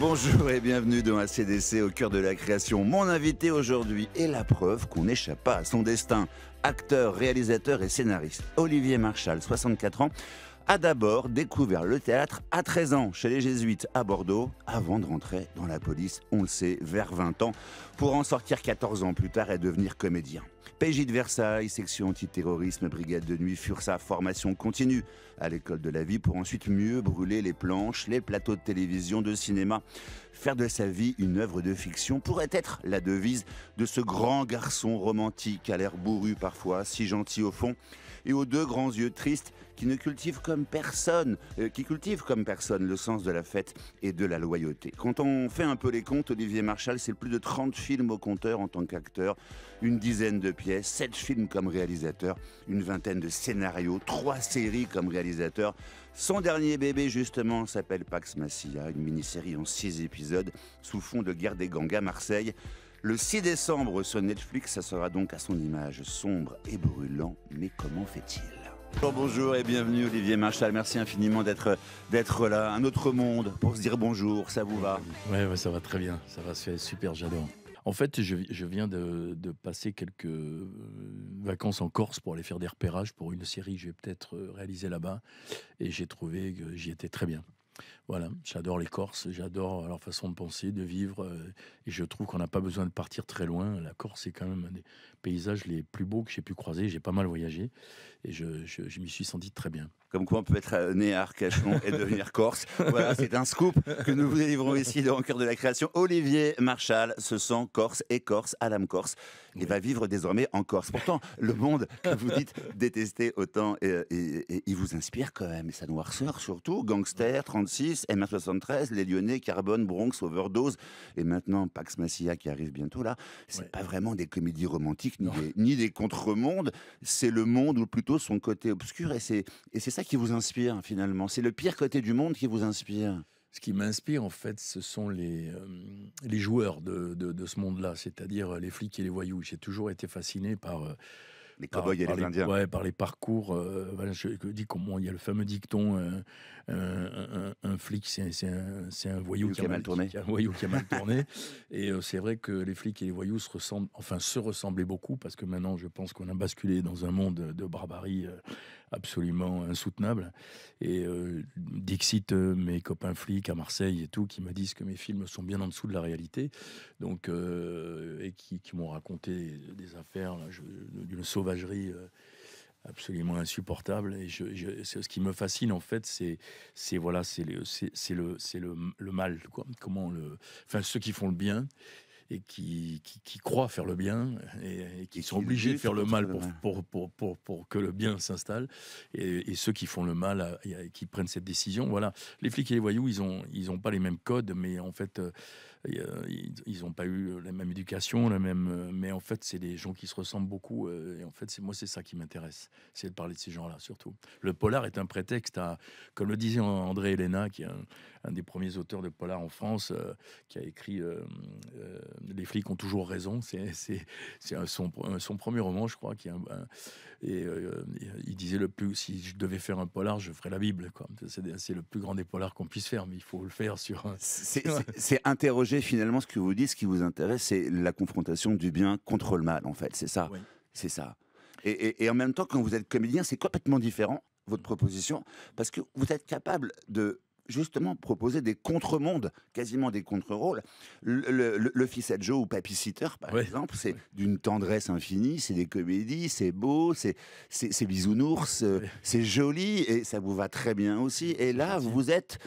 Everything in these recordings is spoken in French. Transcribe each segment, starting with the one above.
Bonjour et bienvenue dans ACDC au cœur de la création. Mon invité aujourd'hui est la preuve qu'on n'échappe pas à son destin. Acteur, réalisateur et scénariste, Olivier Marchal, 64 ans, a d'abord découvert le théâtre à 13 ans chez les Jésuites à Bordeaux avant de rentrer dans la police, on le sait, vers 20 ans, pour en sortir 14 ans plus tard et devenir comédien. PJ de Versailles, section antiterrorisme, brigade de nuit, furent sa formation continue à l'école de la vie pour ensuite mieux brûler les planches, les plateaux de télévision, de cinéma. Faire de sa vie une œuvre de fiction pourrait être la devise de ce grand garçon romantique, à l'air bourru parfois, si gentil au fond, et aux deux grands yeux tristes qui ne cultivent comme personne, euh, qui comme personne le sens de la fête et de la loyauté. Quand on fait un peu les comptes, Olivier Marchal, c'est plus de 30 films au compteur en tant qu'acteur, une dizaine de pièces, 7 films comme réalisateur, une vingtaine de scénarios, 3 séries comme réalisateur. Son dernier bébé, justement, s'appelle Pax Massia, une mini-série en 6 épisodes sous fond de guerre des gangs à Marseille. Le 6 décembre sur Netflix, ça sera donc à son image sombre et brûlant. Mais comment fait-il Bonjour, et bienvenue Olivier Marchal. Merci infiniment d'être d'être là. Un autre monde pour se dire bonjour, ça vous va ouais, ça va très bien. Ça va, faire super, j'adore. En fait, je, viens de, de, passer quelques euh, vacances en Corse pour aller faire des repérages pour une série que je vais peut-être euh, réaliser là-bas. Et j'ai trouvé que j'y étais très bien. Voilà, j'adore les Corses, j'adore leur façon de penser, de vivre, euh, et je trouve qu'on n'a pas besoin de partir très loin. La Corse est quand même un paysages les plus beaux que j'ai pu croiser. J'ai pas mal voyagé et je, je, je m'y suis senti très bien. Comme quoi on peut être euh, né à Arcachon et devenir corse. Voilà, c'est un scoop que nous vous délivrons ici dans le cœur de la création. Olivier Marchal se sent corse et corse à l'âme corse et va vivre désormais en Corse. Pourtant, le monde que vous dites détester autant, euh, et, il vous inspire quand même. Et sa noirceur surtout, Gangster, 36, m 73 Les Lyonnais, Carbone, Bronx, Overdose et maintenant Pax Massia qui arrive bientôt là. C'est pas vraiment des comédies romantiques ni des, contre-mondes. C'est le monde, ou plutôt son côté obscur, et c'est ça qui vous inspire finalement. C'est le pire côté du monde qui vous inspire. Ce qui m'inspire, en fait, ce sont les, euh, les joueurs de, ce monde-là, c'est-à-dire les flics et les voyous. J'ai toujours été fasciné par... Euh, les et les Indiens. par les parcours. Euh, je, dis comment il y a le fameux dicton euh, un, flic, c'est un, voyou qui a, mal, tourné. un voyou qui a mal tourné. Et euh, c'est vrai que les flics et les voyous se ressemblent, enfin se ressemblaient beaucoup parce que maintenant, je pense qu'on a basculé dans un monde de barbarie absolument insoutenable. Et euh, Dixit, euh, mes copains flics à Marseille et tout, qui me disent que mes films sont bien en dessous de la réalité, donc euh, et qui, m'ont raconté des affaires d'une sauvagerie absolument insupportable. Et je, ce qui me fascine en fait, c'est c'est voilà, c'est le c'est le, c'est le mal, Comment le, enfin ceux qui font le bien et qui, qui, croient faire le bien et, qui sont obligés de faire le mal pour, pour, pour, pour, que le bien s'installe et, ceux qui font le mal et euh, qui prennent cette décision. Voilà, les flics et les voyous, ils ont ils ont pas les mêmes codes, mais en fait euh, ils n'ont pas eu la même éducation, la même. Euh, mais en fait, c'est des gens qui se ressemblent beaucoup et en fait c'est moi c'est ça qui m'intéresse, c'est de parler de ces gens-là surtout. Le polar est un prétexte à, comme le disait André Elena, qui est un, des premiers auteurs de polar en France, qui a écrit les flics ont toujours raison. C'est son, premier roman, je crois, qui et euh, il disait le plus. Si je devais faire un polar, je ferais la Bible. C'est le plus grand des polars qu'on puisse faire, mais il faut le faire sur. C'est interroger finalement ce que vous dites, ce qui vous intéresse, c'est la confrontation du bien contre le mal, en fait. C'est ça. C'est ça. et en même temps, quand vous êtes comédien, c'est complètement différent votre proposition, parce que vous êtes capable de justement proposer des contre-mondes, quasiment des contre-rôles. Le, le, fils Joe ou Papy Sitter, par exemple, c'est d'une tendresse infinie, c'est des comédies, c'est beau, c'est bisounours, euh, c'est joli, et ça vous va très bien aussi. Et là, vous êtes,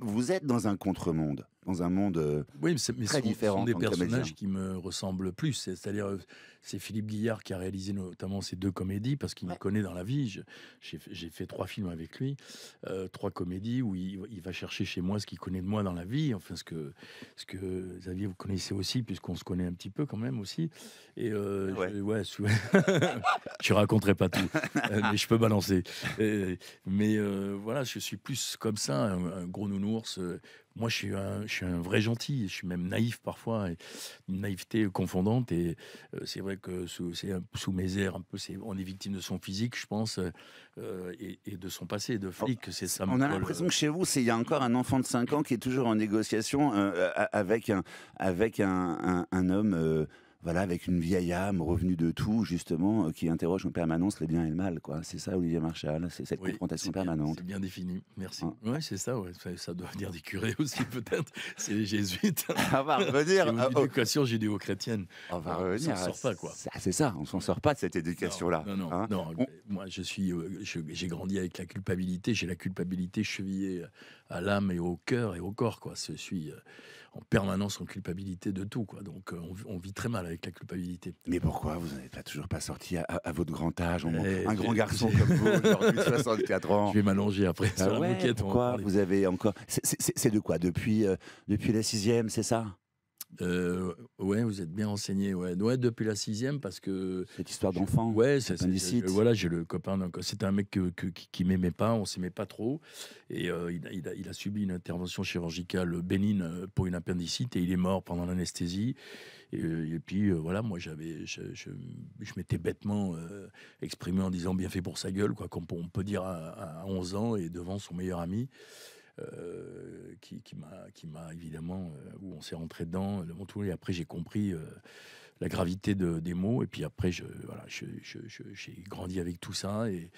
vous êtes dans un contre-monde dans un monde euh, oui, mais mais très différent. des personnages qui me ressemblent plus. C'est-à-dire, euh, c'est Philippe Guillard qui a réalisé notamment ces deux comédies parce qu'il me connaît dans la vie. J'ai fait trois films avec lui, euh, trois comédies où il, va chercher chez moi ce qu'il connaît de moi dans la vie, enfin ce que ce que Xavier vous connaissez aussi puisqu'on se connaît un petit peu quand même aussi. Et ouais, je, ouais, raconterai pas tout, mais je peux balancer. mais voilà, je suis plus comme ça, un gros nounours moi, je suis, un, je suis un vrai gentil, je suis même naïf parfois, une naïveté confondante. Et euh, c'est vrai que sous, sous, mes airs, un peu, on est victime de son physique, je pense, euh, et, de son passé de flic. C'est ça. On a l'impression que chez vous, il y a encore un enfant de 5 ans qui est toujours en négociation euh, avec un, un homme voilà, avec une vieille âme revenue de tout, justement, euh, qui interroge en permanence les biens et le mal. Quoi. C'est ça, Olivier Marchal, c'est cette confrontation permanente. C'est bien défini, merci. Hein. ouais, c'est ça, ça, doit venir des curés aussi, peut-être. C'est les jésuites. on va revenir. L'éducation hein, oh. judéo-chrétienne. On va revenir. On s'en sort pas, quoi. C'est ça, on s'en sort pas de cette éducation-là. non, non hein moi, je suis, euh, j'ai grandi avec la culpabilité. J'ai la culpabilité chevillée à l'âme et au cœur et au corps. Quoi. Je suis euh, en permanence en culpabilité de tout. Quoi. Donc, euh, on, vit très mal avec la culpabilité. Mais pourquoi vous n'êtes pas toujours pas sorti à, votre grand âge eh, Un grand garçon comme vous, aujourd'hui 64 ans. Je vais m'allonger après ah vous avez encore C'est de quoi Depuis, depuis la sixième, c'est ça euh, ouais, vous êtes bien renseigné. Ouais. ouais, depuis la sixième parce que cette histoire d'enfant. Ouais, c'est Voilà, j'ai le copain. C'était un mec qui, m'aimait pas, on s'aimait pas trop, et euh, il, a, subi une intervention chirurgicale bénigne euh, pour une appendicite et il est mort pendant l'anesthésie. Et, euh, puis voilà, moi j'avais, je, m'étais bêtement exprimé en disant bien fait pour sa gueule, quoi, qu'on peut dire à, à 11 ans et devant son meilleur ami. Euh, qui, qui m'a évidemment, euh, où on s'est rentré dedans. Le et après, j'ai compris euh, la gravité des mots. Et puis après, j'ai voilà, grandi avec tout ça. Et,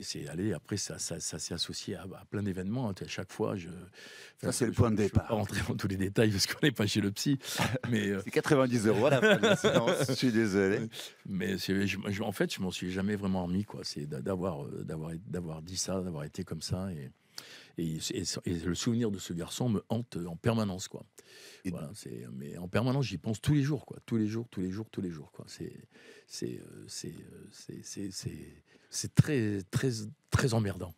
c'est allé, après, ça, s'est associé à, plein d'événements. Hein. À chaque fois, je. Ça, c'est le point de départ. pas rentrer dans tous les détails parce qu'on n'est pas chez le psy. mais C'est 90 euros la fin séance. Je suis désolé. Mais en fait, je m'en suis jamais vraiment remis. C'est d'avoir dit ça, d'avoir été comme ça. Et. Et, le souvenir de ce garçon me hante en permanence, quoi. c'est, mais en permanence, j'y pense tous les jours, quoi. Tous les jours, tous les jours, tous les jours, quoi. Euh, euh, c'est, c'est, c'est, très, très, très emmerdant.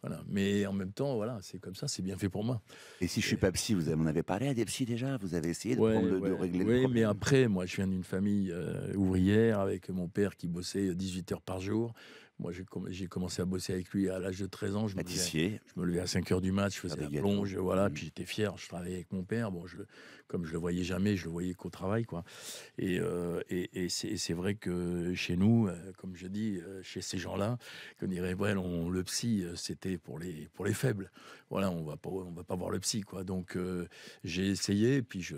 Voilà. Mais en même temps, voilà, c'est comme ça, c'est bien fait pour moi. Et si je suis pas psy, vous en avez parlé à des psys déjà Vous avez essayé de, régler le problème Oui, mais après, moi, je viens d'une famille euh, ouvrière avec mon père qui bossait 18 heures par jour. Moi, j'ai commencé à bosser avec lui à l'âge de 13 ans. Je me, levais, me à 5 h du match, je faisais ah, la ben, plonge, voilà, mm. puis j'étais fier. Je travaillais avec mon père. Bon, comme je le voyais jamais, je le voyais qu'au travail, quoi. Et, euh, et, c'est vrai que chez nous, euh, comme je dis, euh, chez ces gens-là, qu'on dirait le psy, c'était pour les pour les faibles. Voilà, on va pas on va pas voir le psy, quoi. Donc j'ai essayé, puis je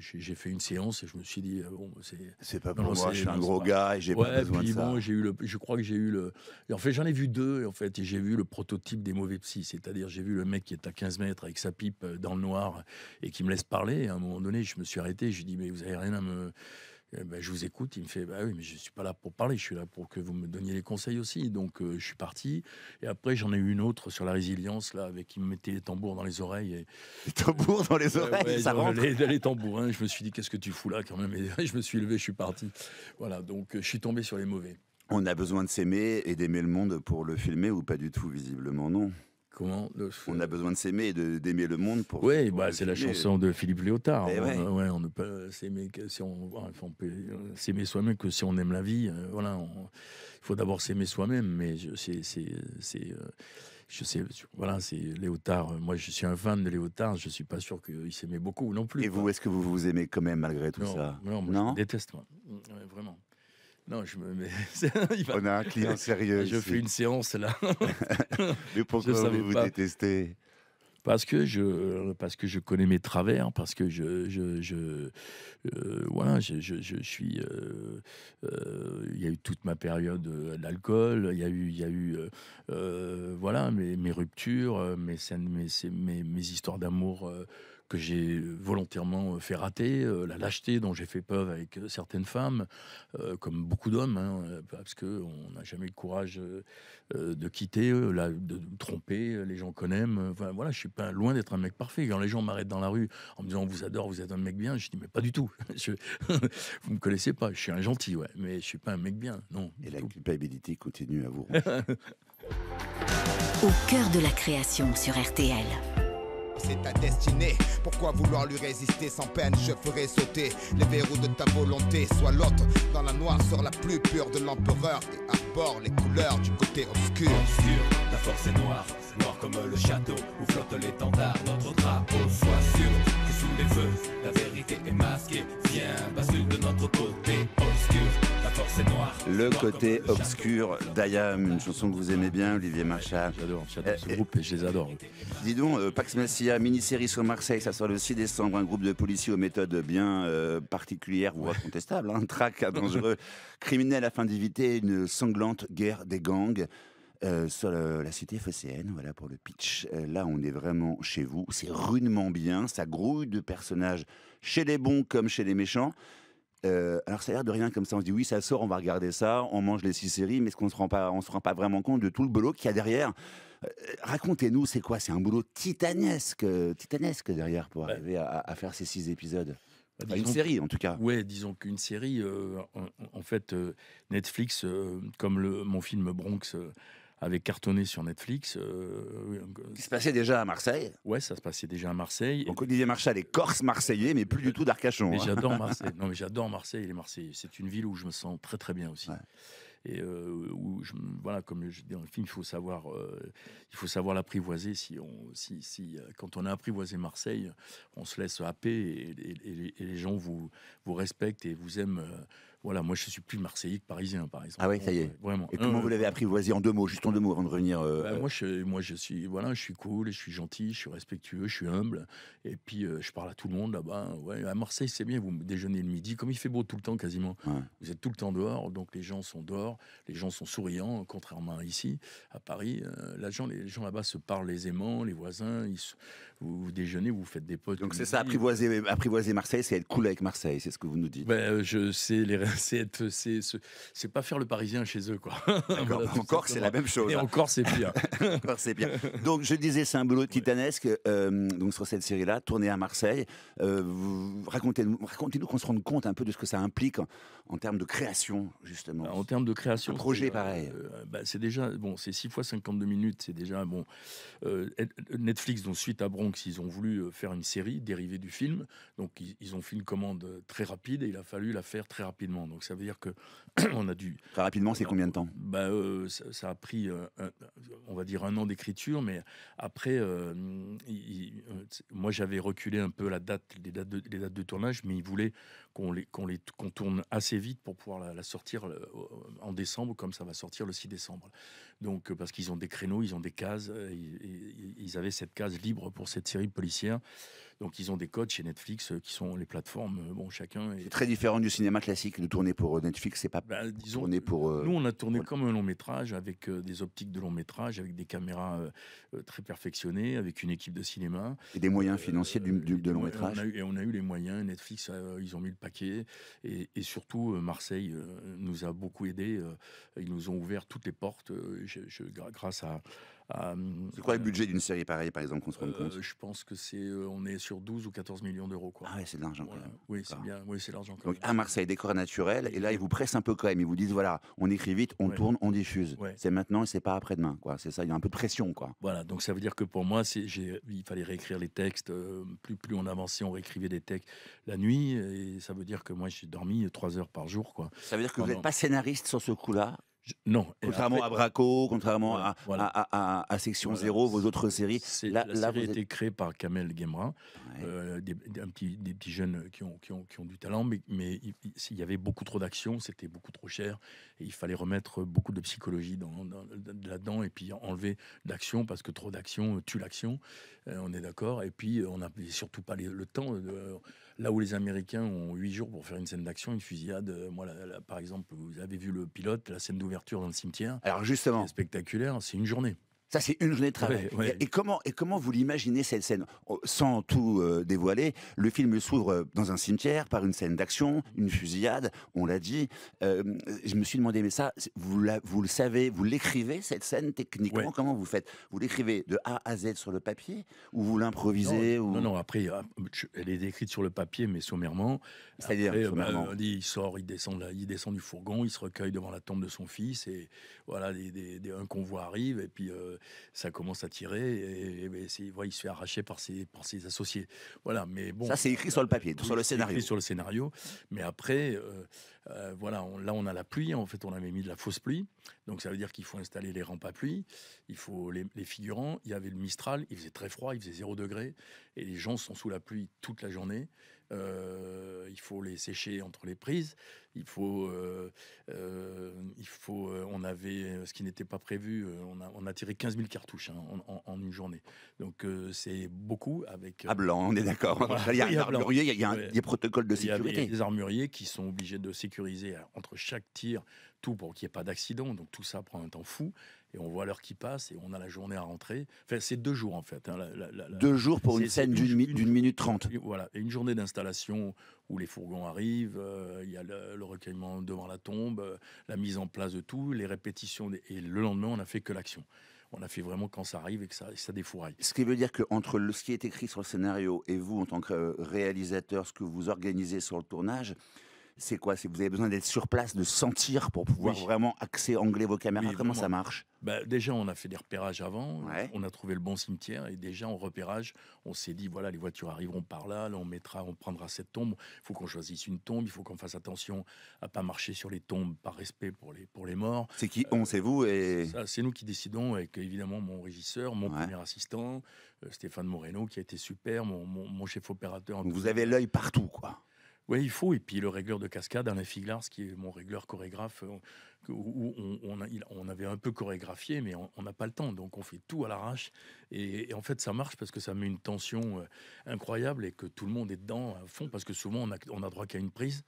j'ai fait une séance et je me suis dit bon, c'est c'est pas pour moi, je suis un gros gars et j'ai pas besoin de bon, ça. eu le, je crois que j'ai eu le, en fait j'en ai vu deux en fait et j'ai vu le prototype des mauvais psys, c'est-à-dire j'ai vu le mec qui est à 15 mètres avec sa pipe dans le noir et qui me laisse parler. Hein, moment donné, je me suis arrêté. ai dit, mais vous avez rien à me. Eh ben, je vous écoute. Il me fait, bah oui, mais je suis pas là pour parler. Je suis là pour que vous me donniez les conseils aussi. Donc, euh, je suis parti. Et après, j'en ai eu une autre sur la résilience, là, avec qui me mettait les tambours dans les oreilles. Et... Les tambours dans les oreilles, ça rentre. Les, les tambours. Hein. Je me suis dit, qu'est-ce que tu fous là, quand même. Et je me suis levé, je suis parti. Voilà. Donc, euh, je suis tombé sur les mauvais. On a besoin de s'aimer et d'aimer le monde pour le filmer ou pas du tout, visiblement non. On a besoin de s'aimer et d'aimer le monde pour. Oui, bah, c'est la chanson de Philippe Léotard. Eh hein. euh, on, ne peut s'aimer que si on, euh, s'aimer soi-même que si on aime la vie. Euh, voilà, il faut d'abord s'aimer soi-même. Mais c'est, c'est, je sais, voilà, c'est Léotard. Moi, je suis un fan de Léotard. Je suis pas sûr qu'il s'aimait beaucoup non plus. Et vous, est-ce que vous vous aimez quand même malgré tout ça Non, moi, je déteste moi, vraiment. Non, je me mets. On a un client sérieux. Je fais une séance là. Mais pourquoi vous vous détestez parce que je euh, parce que je connais mes travers parce que je je, je voilà euh, je, suis euh, il y a eu toute ma période d'alcool il y a eu y eu voilà mes, mes ruptures mes, mes, mes histoires d'amour que j'ai volontairement euh, fait rater, euh, la lâcheté dont j'ai fait peur avec euh, certaines femmes, comme beaucoup d'hommes, hein, parce parce qu'on n'a jamais le courage de quitter, de tromper les gens qu'on aime. Enfin, voilà, je suis pas loin d'être un mec parfait. Quand les gens m'arrêtent dans la rue en me disant on vous adore, vous êtes un mec bien, je dis mais pas du tout. Je... vous me connaissez pas, je suis un gentil, ouais, mais je suis pas un mec bien, non. Et la culpabilité continue à vous. Au cœur de la création sur RTL c'est ta destinée. Pourquoi vouloir lui résister sans peine Je ferai sauter les verrous de ta volonté. Sois l'autre dans la noirceur la plus pure de l'empereur et arbore les couleurs du côté obscur. obscur la force est noire noir comme le château où flotte l'étendard, notre drapeau. soit sûr que sous les feux, la vérité est masquée. Viens, bascule de notre côté obscur. La force est noire. Le côté obscur d'Ayam, une chanson que vous aimez bien, Olivier Marchal. J'adore, ce eh, eh, groupe et je les adore. Dis donc, euh, Pax Messia, mini-série sur Marseille, ça sort le 6 décembre. Un groupe de policiers aux méthodes bien euh, particulières ou contestables. Hein. Un trac traque, dangereux criminel afin d'éviter une sanglante guerre des gangs. Euh, sur la cité fcn Voilà pour le pitch. Euh, là, on est vraiment chez vous. C'est rudement bien. Ça grouille de personnages chez les bons comme chez les méchants. Euh, alors ça a l'air de rien comme ça, on se dit oui ça sort, on va regarder ça, on mange les six séries, mais est-ce qu'on se rend pas, on se rend pas vraiment compte de tout le boulot qu'il y a derrière Racontez-nous, c'est quoi C'est un boulot titanesque, titanesque derrière pour bah. arriver à, faire ces six épisodes. Bah, une série en tout cas. Ouais, disons qu'une série, en, fait, Netflix, comme le, mon film Bronx avait cartonné sur Netflix. Euh, euh... Qui se passait déjà à Marseille Ouais, ça se passait déjà à Marseille. Donc disait Marchal les corse marseillais, mais plus du tout d'Arcachon. Hein. j'adore Marseille. Non, mais j'adore Marseille et les Marseillais. C'est une ville où je me sens très très bien aussi. et euh, où je, voilà comme je dis dans le film il faut savoir euh, il faut savoir l'apprivoiser si on si, si quand on a apprivoisé Marseille on se laisse happer et, et, les, gens vous vous respectent et vous aiment voilà, moi je suis plus marseillais que parisien, par exemple. Ah oui, ça y est. Vraiment. Et comment euh, vous l'avez euh, apprivoisé en deux mots, juste en deux mots, avant de revenir euh, bah, Moi, je, moi, je suis, voilà, je suis cool, je suis gentil, je suis respectueux, je suis humble, et puis je parle à tout le monde là-bas. Ouais, à Marseille, c'est bien, vous déjeunez le midi, comme il fait beau tout le temps quasiment. Vous êtes tout le temps dehors, donc les gens sont dehors, les gens sont souriants, contrairement à ici, à Paris. là, les gens là-bas se parlent aisément, les voisins, ils, vous, déjeunez, vous faites des potes. Donc c'est ça, apprivoiser, apprivoiser Marseille, c'est être cool avec Marseille, c'est ce que vous nous dites. Bah, je sais les c'est pas faire le Parisien chez eux, quoi. c'est la même chose. Et hein. encore c'est bien c'est Donc, je disais, c'est un boulot titanesque. Euh, donc sur cette série-là, tournée à Marseille, euh, racontez-nous, qu'on se rende compte un peu de ce que ça implique en, termes de création, justement. En termes de création, un projet euh, pareil. Bah, c'est déjà bon, c'est 6 fois 52 minutes, c'est déjà bon. Netflix, donc suite à Bronx, ils ont voulu faire une série dérivée du film, donc ils ont fait une commande très rapide et il a fallu la faire très rapidement. Donc ça veut dire que on a dû. Très rapidement, c'est combien de temps bah, euh, ça, a pris, euh, on va dire, un an d'écriture, mais après, euh, moi j'avais reculé un peu la date, les dates de, tournage, mais ils voulaient qu'on les, qu'on les tourne assez vite pour pouvoir la, sortir en décembre, comme ça va sortir le 6 décembre. Donc parce qu'ils ont des créneaux, ils ont des cases, ils avaient cette case libre pour cette série policière. Donc ils ont des codes chez Netflix euh, qui sont les plateformes. Euh, bon, chacun. Est... C'est très différent du cinéma classique. de tourner pour euh, Netflix, c'est pas ben, tourner pour. Nous, on a tourné comme un long métrage avec des optiques de long métrage, avec des caméras très perfectionnées, avec une équipe de cinéma. Et des moyens financiers du, de long métrage. On a eu, et on a eu les moyens. Netflix, ils ont mis le paquet. Et, surtout, Marseille nous a beaucoup aidés. Ils nous ont ouvert toutes les portes je, grâce à c'est quoi le euh, budget d'une série pareille, par exemple, qu'on se euh, compte Je pense que c'est, euh, on est sur 12 ou 14 millions d'euros. Quoi. Ah ouais, c'est de l'argent quand même. Oui, c'est bien, oui, c'est l'argent quand Donc, à Marseille, décor naturel, et là, ils vous pressent un peu quand même. Ils vous disent, voilà, on écrit vite, on tourne, on diffuse. C'est maintenant et c'est pas après-demain, quoi. C'est ça, il y a un peu de pression, quoi. Voilà, donc ça veut dire que pour moi, c'est, j'ai, il fallait réécrire les textes. Plus, plus on avançait, on réécrivait des textes la nuit, et ça veut dire que moi, j'ai dormi trois heures par jour, quoi. Ça veut dire que vous n'êtes pas scénariste sur ce coup-là non. Contrairement à Braco, contrairement à, À, Section Zéro, vos autres séries. Là, la série a été créé par Kamel Gemra, euh, des, des, petits jeunes qui ont, qui ont, du talent, mais, mais il, y avait beaucoup trop d'action, c'était beaucoup trop cher, il fallait remettre beaucoup de psychologie dans, là-dedans et puis enlever l'action parce que trop d'action tue l'action. Euh, on est d'accord. Et puis euh, on n'a surtout pas le temps. Euh, là où les Américains ont huit jours pour faire une scène d'action, une fusillade. Moi, par exemple, vous avez vu le pilote, la scène d'ouverture dans le cimetière. Alors justement, c'est spectaculaire. C'est une journée. Ça, c'est une journée de travail. Et, comment, et comment vous l'imaginez cette scène oh, Sans tout euh, dévoiler, le film s'ouvre euh, dans un cimetière par une scène d'action, une fusillade, on l'a dit. Euh, je me suis demandé, mais ça, vous, vous le savez, vous l'écrivez cette scène techniquement Comment vous faites Vous l'écrivez de A à Z sur le papier Ou vous l'improvisez non, ou... non, après, elle est décrite sur le papier, mais sommairement. C'est-à-dire, bah, il sort, il descend, il descend du fourgon, il se recueille devant la tombe de son fils, et voilà, des, un convoi arrive, et puis ça commence à tirer et, il, il se fait arracher par ses, par ses associés. Voilà, mais bon. Ça, c'est écrit sur le papier, sur le scénario. sur le scénario. Mais après, euh, euh, voilà, là, on a la pluie. En fait, on avait mis de la fausse pluie. Donc, ça veut dire qu'il faut installer les rampes à pluie. Il faut les, figurants. Il y avait le Mistral. Il faisait très froid. Il faisait 0 degré. Et les gens sont sous la pluie toute la journée. Euh, il faut les sécher entre les prises. Il faut, euh, euh, il faut. on avait ce qui n'était pas prévu. On a, tiré 15 000 cartouches hein, en, une journée. Donc c'est beaucoup avec. à blanc, on est d'accord. il y a, un il y a, des protocoles de sécurité. Il y des armuriers qui sont obligés de sécuriser entre chaque tir tout pour qu'il n'y ait pas d'accident. Donc tout ça prend un temps fou et on voit l'heure qui passe et on a la journée à rentrer. Enfin, c'est deux jours en fait. Hein, deux jours pour une scène d'une minute trente. Voilà, une journée d'installation où les fourgons arrivent, euh, il y a le, recueillement devant la tombe, euh, la mise en place de tout, les répétitions. Et le lendemain, on n'a fait que l'action on a fait vraiment quand ça arrive et que ça, ça défouraille. Ce qui veut dire qu'entre ce qui est écrit sur le scénario et vous, en tant que euh, réalisateur, ce que vous organisez sur le tournage, c'est quoi Vous avez besoin d'être sur place, de sentir pour pouvoir vraiment axer, angler vos caméras. Comment ça marche bah, Déjà, on a fait des repérages avant. On a trouvé le bon cimetière. Et déjà, en repérage, on s'est dit voilà, les voitures arriveront par là. Là, on mettra, on prendra cette tombe. Il faut qu'on choisisse une tombe. Il faut qu'on fasse attention à pas marcher sur les tombes par respect pour les, pour les morts. C'est qui On, c'est vous et... C'est nous qui décidons avec évidemment mon régisseur, mon premier assistant, euh, Stéphane Moreno, qui a été super, mon, mon chef opérateur. Vous avez l'œil partout, quoi. Oui, il faut. Et puis le régleur de cascade, Alain Figlars, qui est mon régleur chorégraphe, euh, où on, avait un peu chorégraphié, mais on n'a pas le temps. Donc on fait tout à l'arrache. Et, en fait, ça marche parce que ça met une tension euh, incroyable et que tout le monde est dedans à fond. Parce que souvent, on a, on a droit qu'à une prise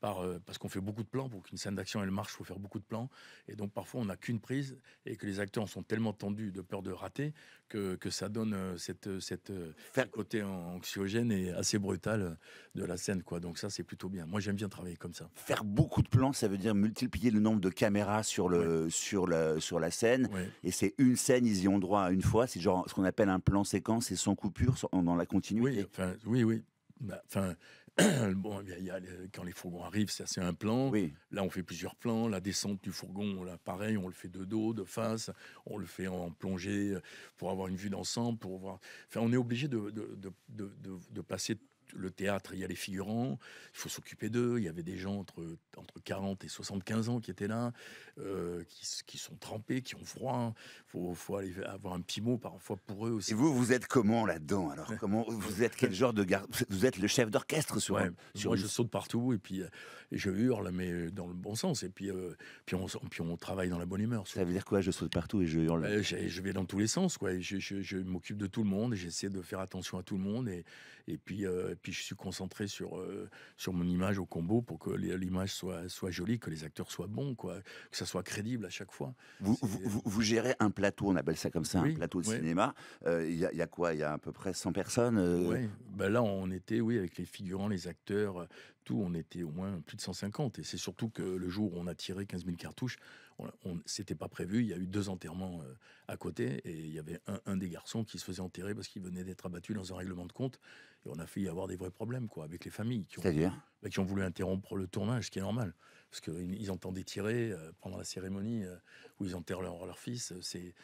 par, euh, parce qu'on fait beaucoup de plans. Pour qu'une scène d'action elle marche, il faut faire beaucoup de plans. Et donc parfois on n'a qu'une prise et que les acteurs sont tellement tendus de peur de rater que, que ça donne euh, cette, euh, cette faire... côté anxiogène et assez brutal de la scène. Quoi. Donc ça c'est plutôt bien. Moi j'aime bien travailler comme ça. Faire beaucoup de plans, ça veut dire multiplier le nombre de caméras sur, le, sur, la, sur la scène. Et c'est une scène, ils y ont droit à une fois. C'est genre ce qu'on appelle un plan séquence et sans coupure, on dans la continuité. Oui, oui. oui. Bah, enfin, bon, il y quand les fourgons arrivent, ça c'est un plan. Là, on fait plusieurs plans. La descente du fourgon, là, pareil, on le fait de dos, de face. On le fait en plongée euh, pour avoir une vue d'ensemble, pour voir. Enfin, on est obligé de, de, de, de passer le théâtre, il y a les figurants, il faut s'occuper d'eux. Il y avait des gens entre, entre 40 et 75 ans qui étaient là, euh, qui, sont trempés, qui ont froid. Il faut, aller avoir un petit mot parfois pour eux aussi. Et vous, vous êtes comment là-dedans Alors, comment vous êtes quel genre de garde Vous êtes le chef d'orchestre sur, sur je saute partout et puis euh, je hurle, mais dans le bon sens. Et puis, euh, puis, on, on travaille dans la bonne humeur. Ça veut dire quoi Je saute partout et je hurle je, vais dans tous les sens, quoi. je, m'occupe de tout le monde, et j'essaie de faire attention à tout le monde et, et puis puis je suis concentré sur, euh, sur mon image au combo pour que l'image soit, soit jolie, que les acteurs soient bons, quoi, que ça soit crédible à chaque fois. Vous, vous, gérez un plateau, on appelle ça comme ça, un plateau de cinéma. Euh, il y, a quoi Il y a à peu près 100 personnes euh ben là on était, oui, avec les figurants, les acteurs, on était au moins plus de 150. Et c'est surtout que le jour où on a tiré 15 000 cartouches, on, ne s'était pas prévu. Il y a eu deux enterrements euh, à côté et il y avait un, des garçons qui se faisait enterrer parce qu'il venait d'être abattu dans un règlement de compte. Et on a y avoir des vrais problèmes quoi avec les familles qui ont, bah, qui ont voulu interrompre le tournage, ce qui est normal parce qu'ils entendaient tirer euh, pendant la cérémonie euh, où ils enterrent leur, fils. C'est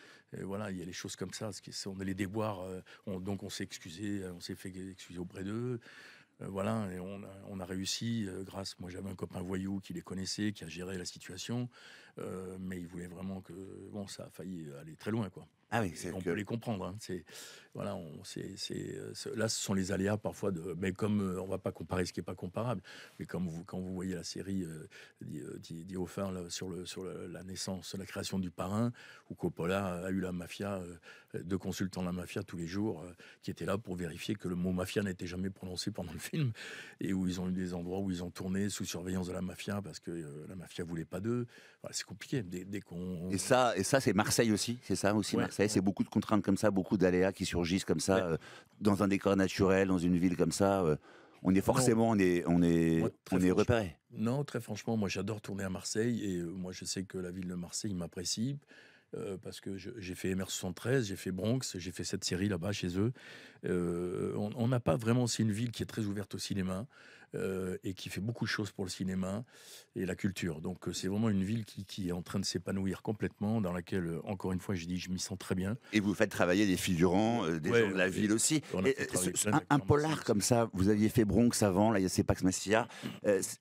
voilà, il y a les choses comme ça. Ce qui, on est les déboires. On, donc on s'est excusé, on s'est fait excuser auprès d'eux. Euh, voilà, on, a, réussi euh, grâce. Moi, j'avais un copain voyou qui les connaissait, qui a géré la situation, euh, mais il voulait vraiment que. Bon, ça a failli aller très loin, quoi. Ah on peut les comprendre. Hein, c'est voilà, on, c'est, euh, là, ce sont les aléas parfois de. Mais comme on euh, on va pas comparer ce qui est pas comparable, mais comme vous, quand vous voyez la série euh, euh sur le sur la naissance, la création du parrain, où Coppola a eu la mafia, de deux consultants la mafia tous les jours, qui étaient là pour vérifier que le mot mafia n'était jamais prononcé pendant le film, et où ils ont eu des endroits où ils ont tourné sous surveillance de la mafia parce que la mafia voulait pas d'eux. c'est compliqué dès, qu'on. Et ça, et ça, c'est Marseille aussi, c'est ça aussi Marseille c'est beaucoup de contraintes comme ça, beaucoup d'aléas qui surgissent comme ça, euh, dans un décor naturel, dans une ville comme ça. Euh, on est forcément, on est, on est, repéré. Non, très franchement, moi j'adore tourner à Marseille et euh, moi je sais que la ville de Marseille m'apprécie. parce que j'ai fait MR73, j'ai fait Bronx, j'ai fait cette série là-bas chez eux. on n'a pas vraiment, c'est une ville qui est très ouverte au cinéma. Euh, et qui fait beaucoup de choses pour le cinéma et la culture. Donc euh, c'est vraiment une ville qui, est en train de s'épanouir complètement, dans laquelle, euh, encore une fois, je dis, je m'y sens très bien. Et vous faites travailler des figurants, des gens de la ville aussi. un, polar comme ça, vous aviez fait Bronx avant, là, il y a ces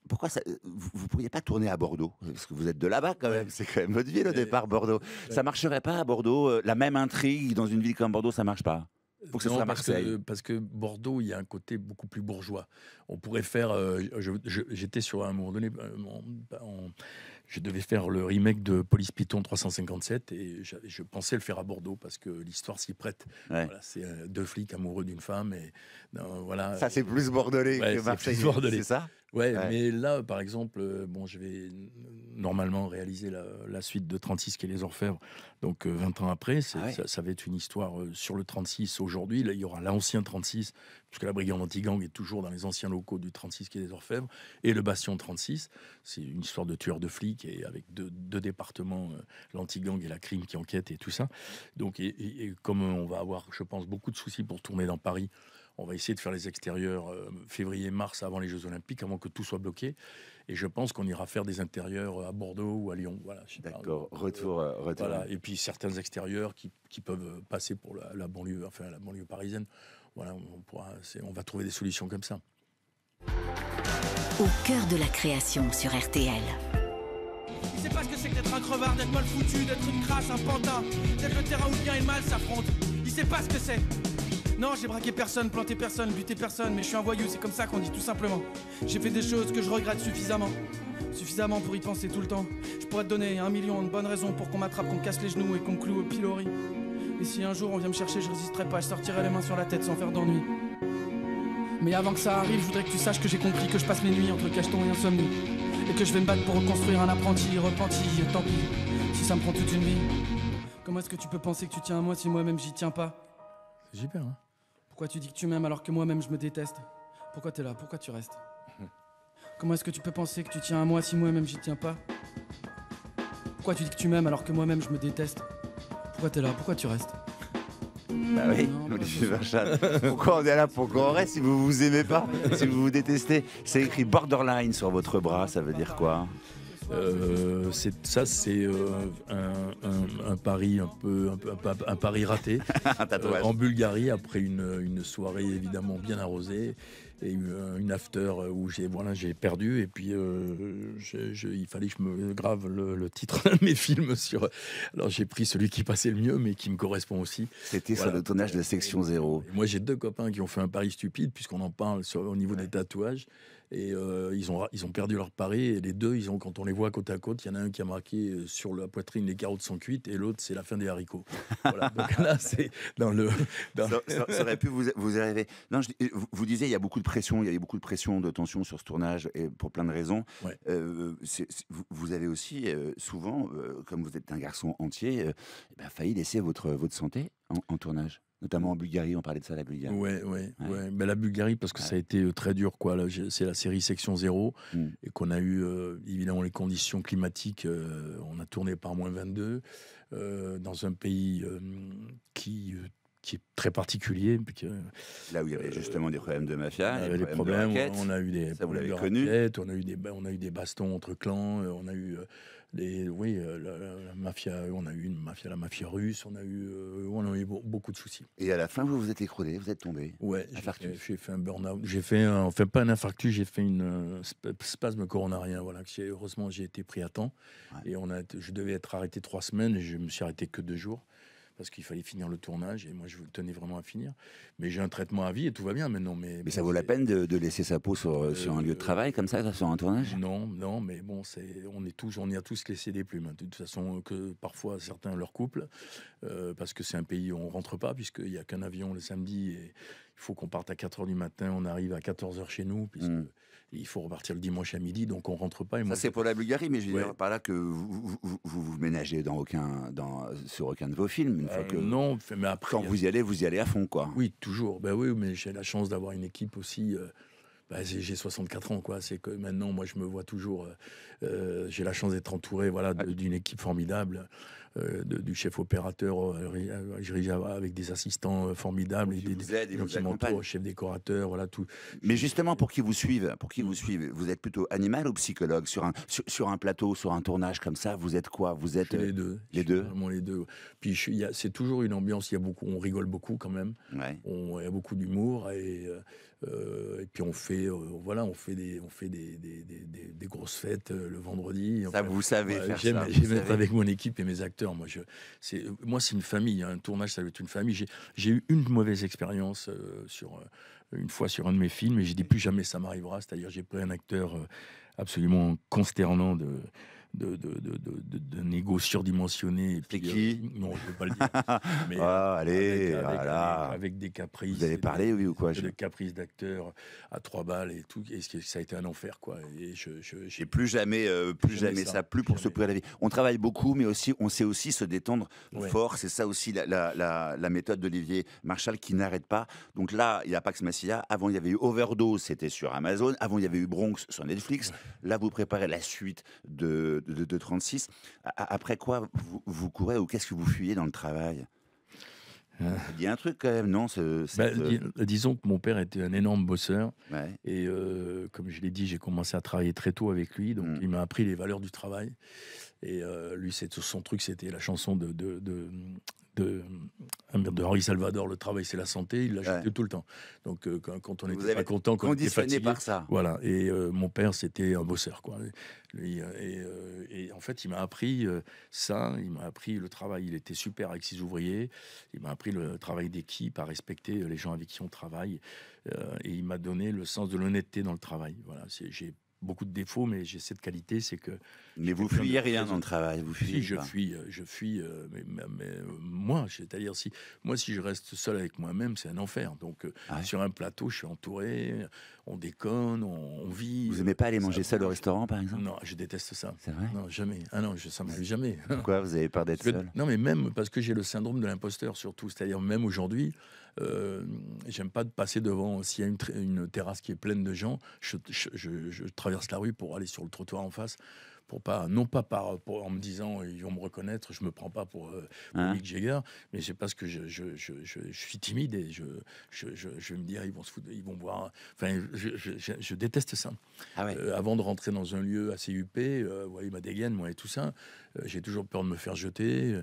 pourquoi vous ne pourriez pas tourner à Bordeaux Parce que vous êtes de là-bas quand même, c'est quand même votre ville au départ, Bordeaux. Ça marcherait pas à Bordeaux, la même intrigue dans une ville comme Bordeaux, ça marche pas parce, Que, Bordeaux, il y a un côté beaucoup plus bourgeois. On pourrait faire. Euh, j'étais sur un moment donné, euh, je devais faire le remake de Police Python 357 et je, pensais le faire à Bordeaux parce que l'histoire s'y prête. c'est euh, deux flics amoureux d'une femme et voilà. Ça c'est plus bordelais que Marseille. C'est ça. Ouais, mais là, par exemple, euh, bon, je vais normalement réaliser la, suite de 36 qui est Les Orfèvres, donc 20 euh, ans après. Ah ça, va être une histoire euh, sur le 36 aujourd'hui. Là, il y aura l'ancien 36, puisque la brigade anti-gang est toujours dans les anciens locaux du 36 qui est Les Orfèvres, et le Bastion 36. C'est une histoire de tueur de flics, et avec deux, départements, l'anti-gang et la crime qui enquêtent et tout ça. Donc, et comme on va avoir, je pense, beaucoup de soucis pour tourner dans Paris, on va essayer de faire les extérieurs euh, février-mars avant les Jeux Olympiques, avant que tout soit bloqué. Et je pense qu'on ira faire des intérieurs euh, à Bordeaux ou à Lyon. Voilà, D'accord, euh, retour, retour. Et puis certains extérieurs qui, peuvent passer pour la, banlieue, enfin la banlieue parisienne. Voilà, on, pourra, on va trouver des solutions comme ça. Au cœur de la création sur RTL. Il sait pas ce que c'est d'être un crevard, d'être mal foutu, d'être une crasse, un panda. le terrain où bien et mal s'affrontent. Il sait pas ce que c'est. Non, j'ai braqué personne, planté personne, buté personne, mais je suis un voyou, c'est comme ça qu'on dit tout simplement. J'ai fait des choses que je regrette suffisamment. Suffisamment pour y penser tout le temps. Je pourrais te donner un million de bonnes raisons pour qu'on m'attrape, qu'on casse les genoux et qu'on cloue au pilori. Et si un jour on vient me chercher, je résisterai pas, je sortirai les mains sur la tête sans faire d'ennui. Mais avant que ça arrive, je voudrais que tu saches que j'ai compris que je passe mes nuits entre cacheton et insomnie. Et que je vais me battre pour reconstruire un apprenti repenti, tant pis, si ça me prend toute une vie. Comment est-ce que tu peux penser que tu tiens à moi si moi-même j'y tiens pas C'est super, hein pourquoi tu dis que tu m'aimes alors que moi-même je me déteste Pourquoi t'es là Pourquoi tu restes Comment est-ce que tu peux penser que tu tiens à moi si moi-même j'y tiens pas Pourquoi tu dis que tu m'aimes alors que moi-même je me déteste Pourquoi t'es là Pourquoi tu restes bah oui, Pourquoi on est là Pourquoi on reste si vous vous aimez pas Si vous vous détestez C'est écrit borderline sur votre bras, ça veut dire quoi euh, ça, c'est euh, un, un, pari un peu, un, pari raté euh, en Bulgarie après une, soirée évidemment bien arrosée et une after où j'ai voilà j'ai perdu et puis il fallait que je me grave le, titre de mes films sur alors j'ai pris celui qui passait le mieux mais qui me correspond aussi c'était sur le tournage de Section 0 moi j'ai deux copains qui ont fait un pari stupide puisqu'on en parle au niveau des tatouages et euh, ils, ont, ils ont perdu leur pari. Et les deux, ils ont, quand on les voit côte à côte, il y en a un qui a marqué euh, sur la poitrine les carottes sont cuites et l'autre, c'est la fin des haricots. Voilà. Donc là, c'est dans le. Ça, aurait pu vous, vous arriver. Non, vous, vous, disiez, il y a beaucoup de pression, il y avait beaucoup de pression, de tension sur ce tournage et pour plein de raisons. Euh, vous avez aussi souvent, comme vous êtes un garçon entier, eh ben, failli laisser votre, votre santé en, tournage notamment en Bulgarie, on parlait de ça, la Bulgarie. Oui, ouais, ben, la Bulgarie, parce que ça a été euh, très dur, quoi. C'est la série Section Zéro, mm. et qu'on a eu, euh, évidemment, les conditions climatiques, euh, on a tourné par moins 22, dans un pays qui qui est très particulier. Là où il y avait justement des problèmes de mafia, y avait des problèmes, on a eu des ça vous l'avez connu on a eu des on a eu des bastons entre clans, on a eu oui, euh, la, mafia, euh, on a eu une mafia, la mafia russe, on a eu, euh, on a eu beaucoup de soucis. Et à la fin, vous vous êtes écroulé, vous êtes tombé. Ouais, j'ai fait, un burn-out, j'ai fait, enfin pas un infarctus, j'ai fait une spasme coronarien, voilà. Que heureusement, j'ai été pris à temps et on a, je devais être arrêté trois semaines, et je me suis arrêté que deux jours parce qu'il fallait finir le tournage et moi je tenais vraiment à finir. Mais j'ai un traitement à vie et tout va bien maintenant. Mais, mais ça vaut la peine de, laisser sa peau euh, sur, un lieu de travail comme ça, sur un tournage Non, non, mais bon, on est tous, on y a tous laissé des plumes. Hein. De toute façon, que parfois certains leur couplent, euh, parce que c'est un pays où on rentre pas, puisqu'il n'y a qu'un avion le samedi et il faut qu'on parte à 4 h du matin, on arrive à 14 h chez nous, puisque. Mmh il faut repartir le dimanche à midi, donc on rentre pas. ça, c'est pour la Bulgarie, mais je veux pas dire là que vous vous, ménagez dans aucun, dans, sur aucun de vos films. Une fois euh, que, non, mais après. Quand vous y allez, vous y allez à fond, quoi. Oui, toujours. Ben oui, mais j'ai la chance d'avoir une équipe aussi. Euh, bah, j'ai 64 ans, quoi. C'est que maintenant, moi, je me vois toujours. Euh, j'ai la chance d'être entouré, voilà, ah, d'une équipe formidable. Euh, du chef opérateur, euh, avec des assistants euh, formidables des, vous chef décorateur, voilà tout. Mais justement, pour qui vous suivent, pour qui vous mm. vous êtes plutôt animal ou psychologue sur un sur, un plateau, sur un tournage comme ça Vous êtes quoi Vous êtes les deux, les deux, les deux. Puis c'est toujours une ambiance. Il y a beaucoup, on rigole beaucoup quand même. On, il y a beaucoup d'humour et euh, et puis on fait, euh, voilà, on fait des, on fait des, des, des, grosses fêtes euh, le vendredi. Ça, vous savez faire ça. J'aime être avec mon équipe et mes acteurs. Moi, je, c'est, moi, c'est une famille. Hein. un tournage, ça doit être une famille. J'ai, j'ai eu une mauvaise expérience sur une fois sur un de mes films, et j'ai dit plus jamais ça m'arrivera. C'est-à-dire, j'ai pris un acteur absolument consternant de de, de, négo surdimensionné. C'est qui euh, Non, je ne veux pas le dire. Ah, mais allez, avec, voilà. avec, des caprices. Vous allez parlé, oui, ou quoi Des caprices d'acteurs à trois balles et tout. Et ça a été un enfer, quoi. Et je, j'ai plus jamais, euh, plus jamais, ça, plus pour se prouver la vie. On travaille beaucoup, mais aussi, on sait aussi se détendre fort. C'est ça aussi la, méthode d'Olivier Marshall qui n'arrête pas. Donc là, il y a Pax Massilia. Avant, il y avait eu Overdose, c'était sur Amazon. Avant, il y avait eu Bronx sur Netflix. Là, vous préparez la suite de de, 36. Après quoi vous, courez ou qu'est-ce que vous fuyez dans le travail il y a un truc quand même, non bah, euh, euh, Disons que mon père était un énorme bosseur. Et euh, comme je l'ai dit, j'ai commencé à travailler très tôt avec lui. Donc mmh. il m'a appris les valeurs du travail. Et euh, lui, son truc, c'était la chanson de, de, de, ah, de, Henri Salvador, le travail c'est la santé, il la tout le temps. Donc euh, quand, on pas content, quand on était fatigué, par ça. Voilà. Et euh, mon père, c'était un bosseur, quoi. Euh, et, et, en fait, il m'a appris ça, il m'a appris le travail. Il était super avec ses ouvriers. Il m'a appris le travail d'équipe, à respecter les gens avec qui on travaille. et il m'a donné le sens de l'honnêteté dans le travail. Voilà. J'ai beaucoup de défauts, mais j'ai cette qualité, c'est que. Mais vous fuyez rien dans le travail, vous fuyez. Si je fuis, euh, je fuis, euh, mais, moi, c'est-à-dire si moi si je reste seul avec moi-même, c'est un enfer. Donc euh, ah sur un plateau, je suis entouré, on déconne, on, vit. Vous aimez pas aller manger seul au restaurant, par exemple Non, je déteste ça. C'est vrai Non, jamais. Ah non, je, ça m'arrive jamais. Pourquoi vous avez peur d'être seul Non, mais même parce que j'ai le syndrome de l'imposteur surtout, c'est-à-dire même aujourd'hui, euh, j'aime pas de passer devant. Euh, s'il y a une, terrasse qui est pleine de gens, je, traverse la rue pour aller sur le trottoir en face pour pas, non pas par, en me disant ils vont me reconnaître, je me prends pas pour, euh, pour hein. Mick Jagger, mais c'est parce que je, je, je, suis timide et je, je, vais me dire ils vont se foutre, ils vont voir. Enfin, je, déteste ça. Ah euh, avant de rentrer dans un lieu assez huppé, vous euh, voyez ma dégaine, moi et tout ça, euh, j'ai toujours peur de me faire jeter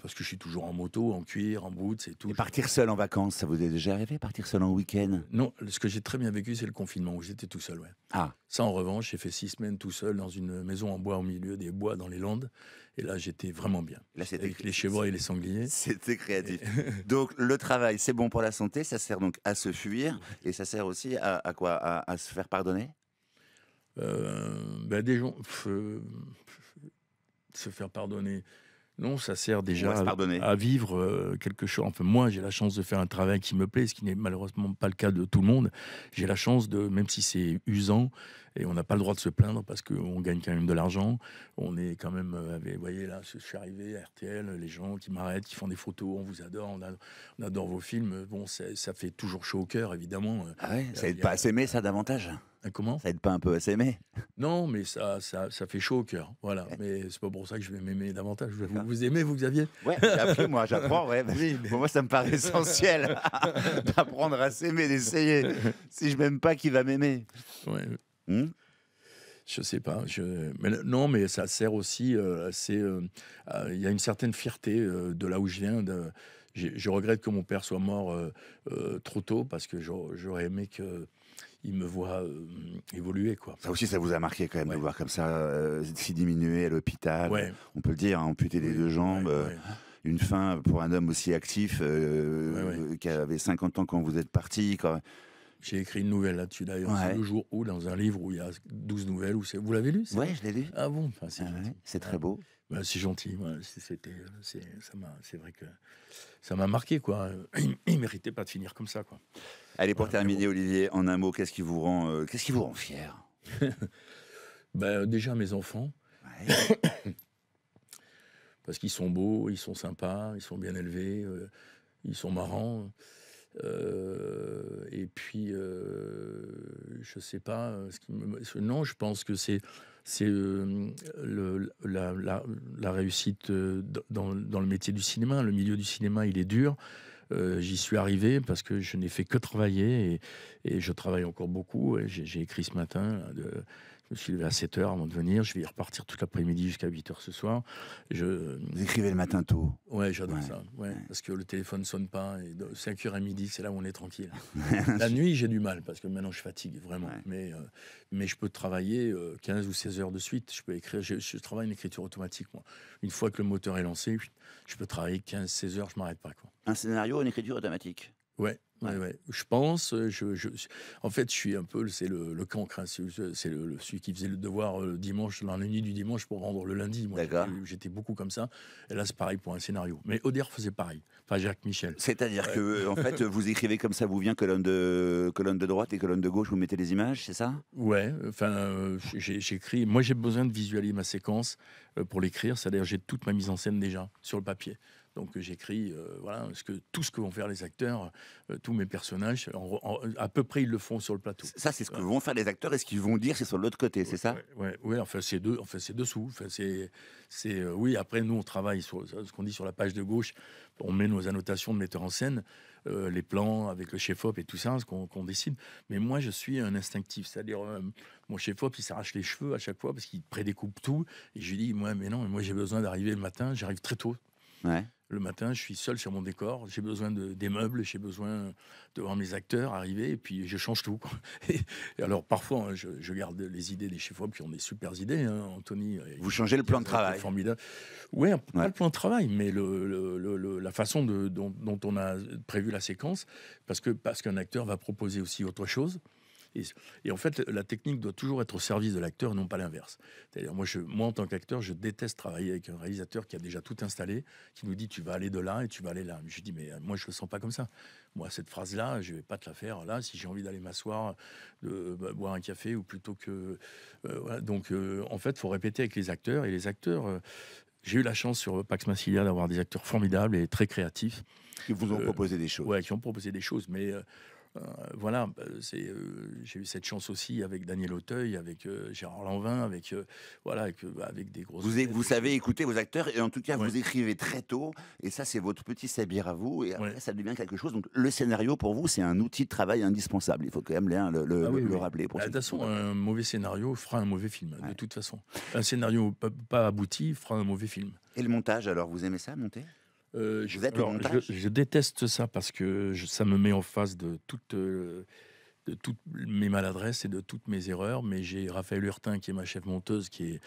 parce que je suis toujours en moto, en cuir, en boots et tout. Et partir seul en vacances, ça vous est déjà arrivé Partir seul en week-end Non, ce que j'ai très bien vécu, c'est le confinement où j'étais tout seul. Ouais. Ah. Ça, en revanche, j'ai fait six semaines tout seul dans une maison en bois au milieu des bois dans les Landes. Et là, j'étais vraiment bien. Là, c'était avec les chevaux et les sangliers. C'était créatif. donc, le travail, c'est bon pour la santé. Ça sert donc à se fuir et ça sert aussi à, quoi à, se faire pardonner. Euh, ben des gens euh, se faire pardonner. Non, ça sert déjà à, à, vivre euh, quelque chose. Enfin, moi, j'ai la chance de faire un travail qui me plaît, ce qui n'est malheureusement pas le cas de tout le monde. J'ai la chance de, même si c'est usant, et on n'a pas le droit de se plaindre parce qu'on gagne quand même de l'argent. On est quand même, euh, vous voyez là, je suis arrivé à RTL, les gens qui m'arrêtent, qui font des photos, on vous adore, on, adore vos films. Bon, ça fait toujours chaud au cœur, évidemment. Ah ouais, euh, ça aide pas à s'aimer, ça davantage. Euh, comment Ça aide pas un peu à s'aimer Non, mais ça, ça, ça, fait chaud au cœur. Voilà. Mais c'est pas pour ça que je vais m'aimer davantage. Vous, vous aimez, vous, Xavier Ouais, appris, moi, j'apprends. Ouais. Oui, Moi, ça me paraît essentiel d'apprendre à s'aimer, d'essayer. Si je m'aime pas, qui va m'aimer ouais. Hmm? je sais pas. Je... Mais, non, mais ça sert aussi. Euh, c'est, euh, euh, il y a une certaine fierté de là où je viens. De... je regrette que mon père soit mort trop tôt parce que j'aurais aimé que il me voit évoluer quoi. Ça aussi ça vous a marqué quand même de voir comme ça si diminué à l'hôpital. On peut le dire, hein, amputer les des deux jambes. une fin pour un homme aussi actif qui avait 50 ans quand vous êtes parti, quand j'ai écrit une nouvelle là-dessus d'ailleurs. C'est le jour où, dans un livre où il y a 12 nouvelles. Où vous l'avez lu Oui, je l'ai lu. Ah bon ah, ah C'est très ah. beau. Bah, c'est gentil. C'était, c'est vrai que ça m'a marqué quoi. Il, ne méritait pas de finir comme ça quoi. Allez pour terminer, Olivier, en un mot, qu'est-ce qui vous rend, euh, qu'est-ce qui vous rend fier bah, déjà mes enfants. Parce qu'ils sont beaux, ils sont sympas, ils sont bien élevés, euh, ils sont marrants. Euh, et puis, euh, je ne sais pas. Euh, ce Non, je pense que c'est la, réussite dans, le métier du cinéma. Le milieu du cinéma, il est dur. j'y suis arrivé parce que je n'ai fait que travailler et, et, je travaille encore beaucoup. J'ai écrit ce matin de, je me suis levé à 7 h avant de venir. Je vais y repartir toute l'après-midi jusqu'à 8 h ce soir. Je... Vous écrivez le matin tôt. Ouais, j'adore ça. Ouais, Parce que le téléphone sonne pas. Et 5 h à midi, c'est là où on est tranquille. la nuit, j'ai du mal parce que maintenant je fatigue vraiment. Mais, euh, mais je peux travailler 15 euh, ou 16 heures de suite. Je peux écrire. Je, travaille une écriture automatique. Moi. Une fois que le moteur est lancé, je peux travailler 15-16 heures. Je ne m'arrête pas. Quoi. Un scénario, une écriture automatique Ouais. Ouais, Je pense, euh, je, en fait, je suis un peu, c'est le, le cancre, hein, c'est le, celui qui faisait le devoir euh, dimanche, dans la nuit du dimanche pour rendre le lundi. j'étais beaucoup comme ça. Et là, c'est pareil pour un scénario. Mais Auder faisait pareil, enfin Jacques Michel. C'est-à-dire que, euh, en fait, vous écrivez comme ça, vous vient colonne de, colonne de droite et colonne de gauche, vous mettez les images, c'est ça Ouais, enfin, j'écris. Moi, j'ai besoin de visualiser ma séquence pour l'écrire, c'est-à-dire j'ai toute ma mise en scène déjà sur le papier. Donc euh, j'écris euh, voilà ce que tout ce que vont faire les acteurs, euh, tous mes personnages, à peu près ils le font sur le plateau. Ça c'est ce que vont faire les acteurs et ce qu'ils vont dire c'est sur l'autre côté, c'est ça ouais, ouais, enfin c'est deux, enfin c'est dessous, enfin c'est c'est oui après nous on travaille sur ce qu'on dit sur la page de gauche, on met nos annotations de metteur en scène, les plans avec le chef op et tout ça ce qu'on décide. Mais moi je suis un instinctif, c'est-à-dire mon chef op il s'arrache les cheveux à chaque fois parce qu'il prédécoupe tout et je lui dis moi mais non moi j'ai besoin d'arriver le matin, j'arrive très tôt le matin, je suis seul sur mon décor. J'ai besoin de, des meubles, j'ai besoin de voir mes acteurs arriver, et puis je change tout. alors parfois, hein, je, garde les idées des chefs-op qui ont des super idées. Hein, Anthony, euh, vous changez le plan de travail. Oui, pas le plan de travail, mais la façon dont, dont, on a prévu la séquence, parce que parce qu'un acteur va proposer aussi autre chose. Et, en fait, la technique doit toujours être au service de l'acteur, non pas l'inverse. C'est-à-dire, moi, je, moi, en tant qu'acteur, je déteste travailler avec un réalisateur qui a déjà tout installé, qui nous dit tu vas aller de là et tu vas aller là. je dis, mais euh, moi, je le sens pas comme ça. Moi, cette phrase-là, je vais pas te la faire là. Si j'ai envie d'aller m'asseoir, de bah, boire un café ou plutôt que. Euh, Donc, euh, en fait, faut répéter avec les acteurs. Et les acteurs, j'ai eu la chance sur Pax Massilia d'avoir des acteurs formidables et très créatifs. Qui vous ont proposé des choses. Oui, qui ont proposé des choses. Mais euh, voilà, bah, c'est, euh, j'ai eu cette chance aussi avec Daniel Auteuil, avec euh, Gérard Lanvin, avec voilà, avec, avec, des gros... Vous, vous savez écouter vos acteurs et en tout cas vous écrivez très tôt et ça c'est votre petit sabir à vous et ça devient quelque chose. Donc le scénario pour vous c'est un outil de travail indispensable. Il faut quand même le, le, ah rappeler. Pour bah, de toute façon, un mauvais scénario fera un mauvais film. De toute façon, un scénario pas abouti fera un mauvais film. Et le montage alors vous aimez ça monter? Euh, je, déteste ça parce que ça me met en face de toute euh, de toutes mes maladresses et de toutes mes erreurs. Mais j'ai Raphaël Hurtin, qui est ma chef monteuse, qui est,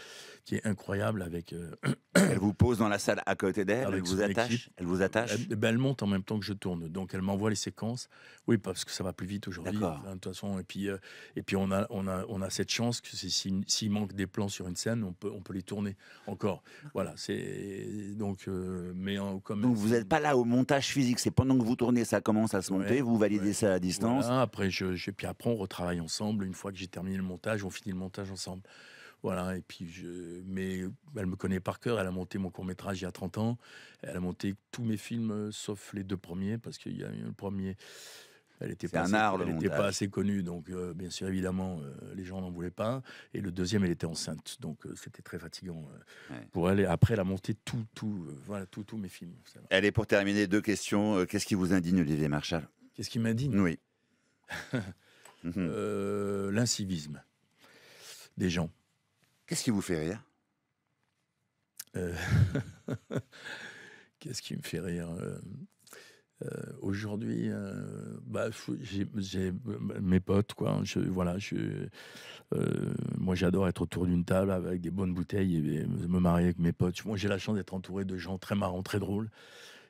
qui est incroyable. Avec, euh, elle vous pose dans la salle à côté d'elle, elle vous attache Elle vous attache ben elle, monte en même temps que je tourne. Donc elle m'envoie les séquences. Oui, parce que ça va plus vite aujourd'hui. de toute façon, et puis, euh, et puis on, a, on, a, on a cette chance que s'il si, manque des plans sur une scène, on peut, on peut les tourner encore. Voilà, c'est donc. Euh, mais vous n'êtes pas là au montage physique, c'est pendant que vous tournez, ça commence à se monter, vous validez ça à distance. après, je et puis après on retravaille ensemble. Une fois que j'ai terminé le montage, on finit le montage ensemble. Voilà, et puis je... Mais elle me connaît par cœur, elle a monté mon court-métrage il y a 30 ans, elle a monté tous mes films, euh, sauf les deux premiers, parce qu'il y a le premier... Elle n'était pas, assez connue, donc euh, bien sûr, évidemment, euh, les gens n'en voulaient pas. Et le deuxième, elle était enceinte, donc c'était très fatigant pour elle. Et après, elle a monté tout, tout, voilà, tous mes films. est pour terminer, deux questions. Qu'est-ce qui vous indigne, Olivier Marchal Qu'est-ce qui m'indigne Oui. Euh, l'incivisme des gens. Qu'est-ce qui vous fait rire euh, Qu'est-ce qui me fait rire euh, Aujourd'hui, bah, j'ai mes potes, quoi. Je, voilà, je, moi, j'adore être autour d'une table avec des bonnes bouteilles et me marier avec mes potes. Moi, j'ai la chance d'être entouré de gens très marrants, très drôles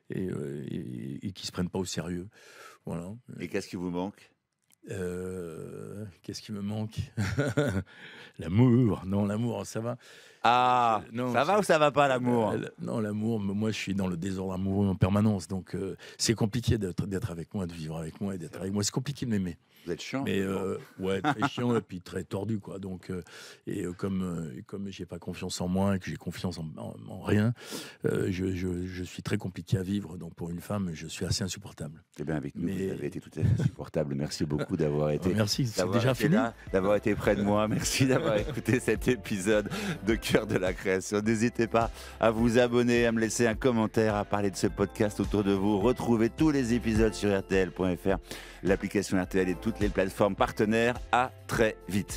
et, qui ne qui se prennent pas au sérieux. Voilà. Et qu'est-ce qui vous manque euh, qu'est-ce qui me manque L'amour. Non, l'amour, ça va. Ah, euh, ça va ou ça va pas euh, l'amour Non, l'amour, moi je suis dans le désordre amoureux en permanence, donc c'est compliqué d'être avec moi, de vivre avec moi et d'être avec moi. C'est compliqué de m'aimer. Vous êtes chiant. ouais, très chiant et puis très tordu quoi. Donc et comme comme j'ai pas confiance en moi et que j'ai confiance en, rien, je, je, suis très compliqué à vivre. Donc pour une femme, je suis assez insupportable. Eh bien avec nous, Mais... vous avez été tout à fait insupportable. Merci beaucoup d'avoir été. Ah, merci, D'avoir été près de moi. Merci d'avoir écouté cet épisode de Cœur de la Création. N'hésitez pas à vous abonner, à me laisser un commentaire, à parler de ce podcast autour de vous. Retrouvez tous les épisodes sur RTL.fr, l'application RTL et toutes les plateformes partenaires. À très vite.